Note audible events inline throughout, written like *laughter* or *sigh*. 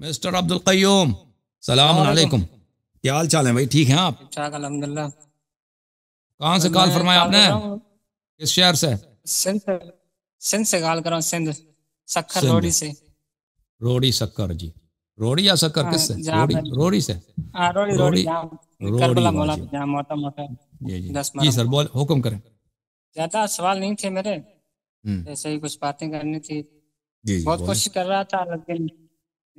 Mister Abdul Qayyum सलाम वालेकुम क्या हाल चाल है भाई ठीक हैं आप अलहमदुल्ला कहाँ से कॉल फरमाया आपने किस शहर से सिंध सिंध से कॉल कर रहा हूँ सिंध सक्कर रोडी से रोडी सक्कर जी रोडी या सक्कर हाँ, किस से रोडी रोडी से रोडी रोडी जी सर बोल हुक्म करें ज्यादा सवाल नहीं थे मेरे हम्म। ऐसे ही कुछ बातें करनी थी बहुत कोशिश कर रहा था लेकिन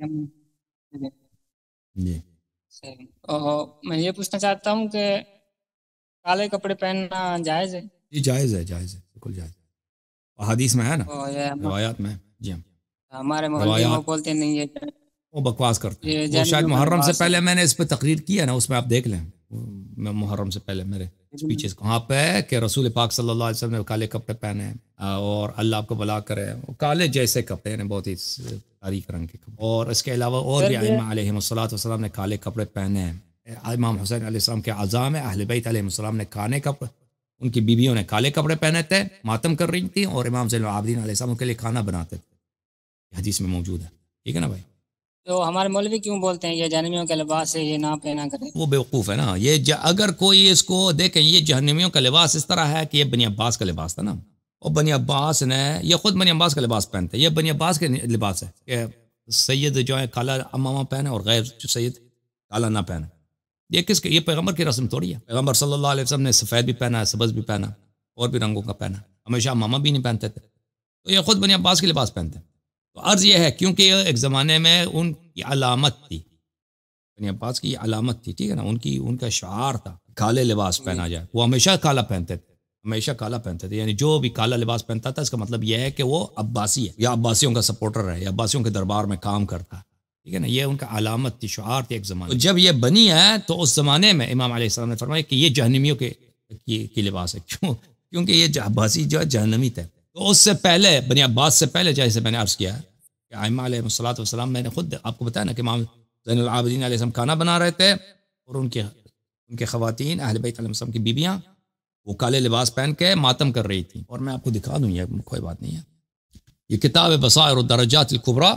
मैं ये पूछना चाहता हूँ कि काले कपड़े पहनना जायज है जी जायज है जायज है बिल्कुल जायज अहादीस में है ना रवायात में जी हमारे मोहल्ले में बोलते नहीं है वो बकवास करते हैं शायद मुहर्रम से पहले मैंने इस पर तकरीर किया ना उसमें आप देख लें मैं मुहर्रम से पहले मेरे स्पीचेस कहाँ पे है कि रसूल पाक सल्लल्लाहु अलैहि वसल्लम ने काले कपड़े पहने और अल्लाह आपको भला करे काले जैसे कपड़े हैं बहुत ही तारीख रंग के कपड़े और इसके अलावा और भी अमाम ने काले कपड़े पहने हैं इमाम हुसैन के आज़ाम है अहल बैत ने काले कपड़े उनकी बीवियों ने काले कपड़े पहने थे मातम कर रही थी और इमाम आसम के लिए खाना बनाते थे हदीस में मौजूद है ठीक है ना भाई तो हमारे मौलवी क्यों बोलते हैं ये जहनवियों के लिबास से ये ना पहना करें वो बेवकूफ़ है ना ये अगर कोई इसको देखें ये जहनवियों का लिबास इस तरह है कि ये बनी अब्बास का लिबास था ना और बनी अब्बास ने यह ख़ुद बनी अब्बास का लिबास पहनते हैं यह बनी अब्बास के लिबास है कि सैयद जो है काला अमामा पहने और गैर सैद काला ना पहने ये किसके ये पैगम्बर की रस्म थोड़ी है पैगम्बर सल्लल्लाहु अलैहि वसल्लम ने सफ़ेद भी पहना है सबज भी पहना और भी रंगों का पहना हमेशा मामा भी नहीं पहनते थे तो यह ख़ुद बनी अब्बास के लिबास पहनते हैं तो अर्ज़ यह है क्योंकि एक ज़माने में उनकी अलामत थी बनी अब्बास की अलामत थी ठीक है ना उनकी उनका शार था काले लिबास पहना जाए वो हमेशा काला पहनते थे हमेशा काला पहनते थे यानी जो भी काला लिबास पहनता था इसका मतलब यह है कि वो अब्बासी है या अब्बासियों का सपोर्टर है या अब्बासियों के दरबार में काम करता है ठीक है ना ये उनका अलामत थी शुहार थी एक ज़माने तो जब ये बनी है तो उस ज़माने में इमाम आसमाम ने फरमाया कि ये जहनमियों के की, लिबास है क्यों क्योंकि ये अब्बासी जो है जहनमी थे तो उससे पहले बनी अब्बास से पहले जैसे मैंने अर्ज़ किया है आयमा सलाम मैंने खुद आपको बताया ना कि इमाम आलम खाना बना रहे थे और उनके उनके ख़वान अहल की बीबियाँ वो काले लिबास पहन के मातम कर रही थी और मैं आपको दिखा दूँ ये कोई बात नहीं है ये किताब है बसा दराजात खुबरा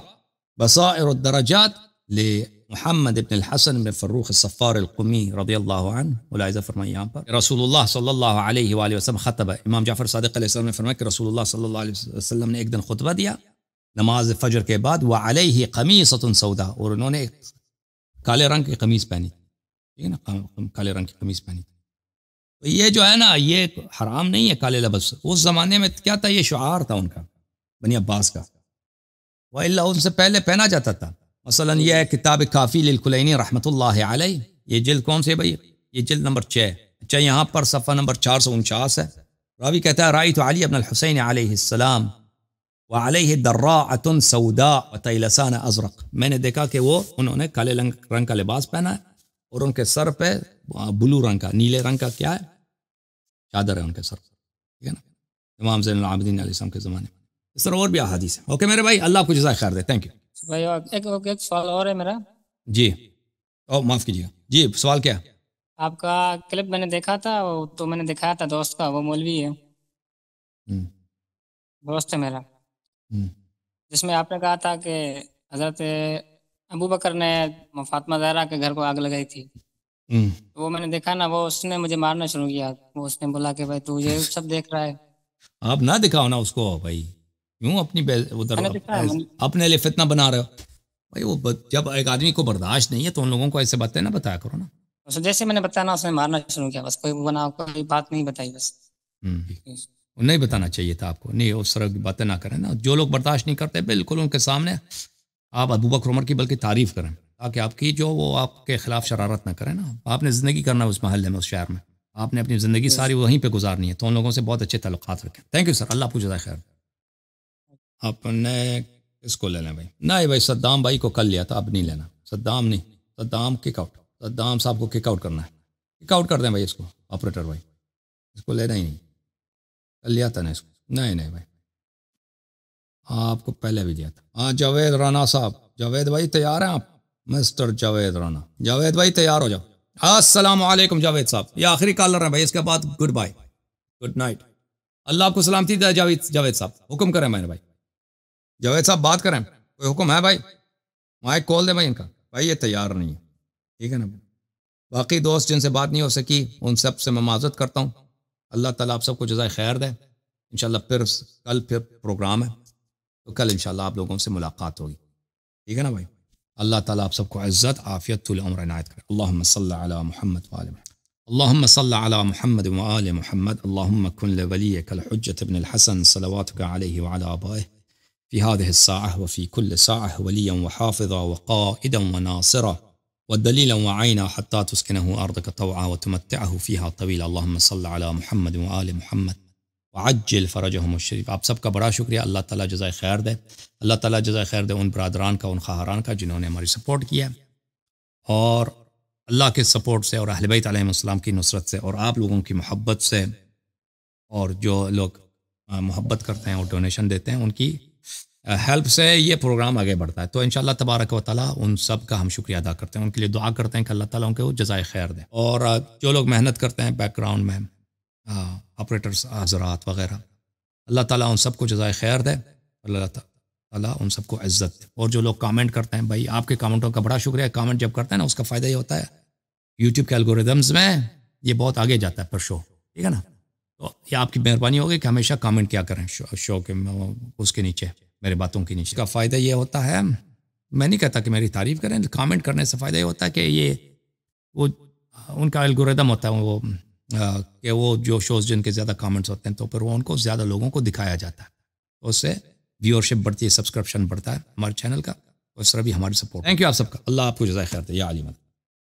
बसायर दराजात ले मोहम्मद इबन हसन में फ़रूख सफ़ारमी रदी अल्लाजा यहाँ पर रसूलुल्लाह सल्लल्लाहु अलैहि वसल्लम ख़तब है इमाम जाफ़र सदक ने फरमाया कि रसूलुल्लाह सल्लल्लाहु अलैहि वसल्लम ने एक दिन खुतबा दिया नमाज फ़जर के बाद वह अल अलही कमीस सौदा और उन्होंने काले रंग की कमीज़ पहनी ठीक है ना काले रंग की कमीज़ पहनी तो ये जो है ना ये हराम नहीं है काले लबस उस ज़माने में क्या था ये शुआर था उनका बनी अब्बास का वल्ला उनसे पहले पहना जाता था मसला यह है किताब काफ़ी लिलखुलैनी रहमत आल ये जल्द कौन से भाई ये जल्द नंबर छः अच्छा यहाँ पर सफ़ा नंबर चार सौ उनचास है रावी कहता है राय तो अली अबन हुसैन आसमाम व दर्रा दर्रातन सऊदा व अजरक मैंने देखा कि वो उन्होंने काले रंग का लिबास पहना है और उनके सर पे ब्लू रंग का नीले रंग का क्या है चादर है उनके सर पर ठीक है ना इमाम जैन आबदीन आलम के ज़माने में इस तरह और भी अहादीस है ओके मेरे भाई अल्लाह आपको जजा खैर दे थैंक यू भाई एक, एक सवाल और है मेरा जी ओ माफ़ कीजिएगा जी सवाल क्या आपका क्लिप मैंने देखा था वो तो मैंने दिखाया था दोस्त का वो मौलवी है हम्म। दोस्त है मेरा हम्म। जिसमें आपने कहा था कि हजरत अबू बकर ने फातमा जहरा के घर को आग लगाई थी तो वो मैंने देखा ना वो उसने मुझे मारना शुरू किया वो उसने बोला कि भाई तू ये *laughs* सब देख रहा है आप ना दिखाओ ना उसको भाई क्यों अपनी उधर अपने लिए फितना बना रहे हो भाई वो जब एक आदमी को बर्दाश्त नहीं है तो उन लोगों को ऐसे बातें ना बताया करो ना उसे जैसे मैंने बताया ना उसने मारना शुरू किया बस कोई बना कोई बात नहीं बताई बस हम्म। नहीं बताना चाहिए था आपको नहीं उस तरह की बातें ना करें ना जो लोग बर्दाश्त नहीं करते बिल्कुल उनके सामने आप अबू उमर की बल्कि तारीफ़ करें ताकि आपकी जो वो आपके ख़िलाफ़ शरारत ना करें ना आपने ज़िंदगी करना उस महल में उस शहर में आपने अपनी ज़िंदगी सारी वहीं पर गुजारनी है तो उन लोगों से बहुत अच्छे तल्लक रखें थैंक यू सर अल्लाह आपको खैर आपने इसको लेना भाई ना भाई सद्दाम भाई को कल लिया था अब नहीं लेना सद्दाम नहीं सद्दाम किक आउट सद्दाम साहब को किक आउट करना है किक आउट कर दें भाई इसको ऑपरेटर भाई इसको लेना ही नहीं कल लिया था ना इसको नहीं नहीं भाई आपको पहले भी दिया था हाँ जावेद राना साहब जावेद भाई तैयार हैं आप मिस्टर जावेद राना जावेद भाई तैयार हो जाओ असलम जावेद साहब ये आखिरी कॉलर है भाई इसके बाद good bye good night Allah आपको सलामती दे जावेद जावेद साहब हुक्म करें मैंने भाई जावेद साहब बात करें कोई हुक्म है भाई माइक कॉल दे भाई इनका भाई ये तैयार नहीं है ठीक है ना बाकी दोस्त जिनसे बात नहीं हो सकी उन सब से मैं माजत करता हूँ अल्लाह ताला आप सबको जजाय खैर दें इन फिर कल फिर प्रोग्राम है لوگوں سے ملاقات ہوگی ٹھیک ہے نا بھائی اللہ تعالیٰ آپ سب کو عزت عافیت طول عمر عنایت کرے इनायत करें अल्लाह محمد وآل محمد اللهم صل على محمد وآل محمد اللهم كن لوليك الحجة ابن الحسن صلواتك عليه وعلى آبائه في هذه الساعة وفي كل ساعة وليا وحافظا وقائدا وناصرا ودليلا وعينا حتى تسكنه أرضك طوعا وتمتعه فيها طويلا اللهم صل على محمد وآل محمد वज्जिल हम शरीफ आप सबका बड़ा शुक्रिया अल्लाह ताला जजाय खैर दे अल्लाह ताला जजाय खैर दे उन बरदरान का उन खहरान का जिन्होंने हमारी सपोर्ट किया और अल्लाह के सपोर्ट से और अहलबैत आलम की नुसरत से और आप लोगों की मोहब्बत से और जो लोग मोहब्बत करते हैं और डोनेशन देते हैं उनकी हेल्प से ये प्रोग्राम आगे बढ़ता है तो इन तबारक व ताली उन सब का हम शुक्रिया अदा करते हैं उनके लिए दुआ करते हैं कि अल्लाह ताला वो जजाय खैर दें और जो लोग मेहनत करते हैं बैकग्राउंड में ऑपरेटर्स हजरात वगैरह अल्लाह ताला उन सबको जजाय खैर दे अल्लाह ताला उन सबको इज़्ज़त दे और जो लोग कमेंट करते हैं भाई आपके कमेंटों का बड़ा शुक्रिया कमेंट जब करते हैं ना उसका फ़ायदा ये होता है यूट्यूब के एल्गोरिदम्स में ये बहुत आगे जाता है पर शो ठीक है ना तो ये आपकी मेहरबानी होगी कि हमेशा कमेंट क्या करें शो, शो के उसके नीचे मेरे बातों के नीचे का फ़ायदा ये होता है मैं नहीं कहता कि मेरी तारीफ़ करें कमेंट करने से फ़ायदा ये होता है कि ये वो उनका एल्गोरिदम होता है वो कि वो जो शोज़ जिनके ज़्यादा कमेंट्स होते हैं तो फिर वो उनको ज़्यादा लोगों को दिखाया जाता है तो उससे व्यूअरशिप बढ़ती है सब्सक्रिप्शन बढ़ता है हमारे चैनल का और तो सर भी हमारी सपोर्ट थैंक यू आप सबका अल्लाह आपको जजाय खैर या आलिमत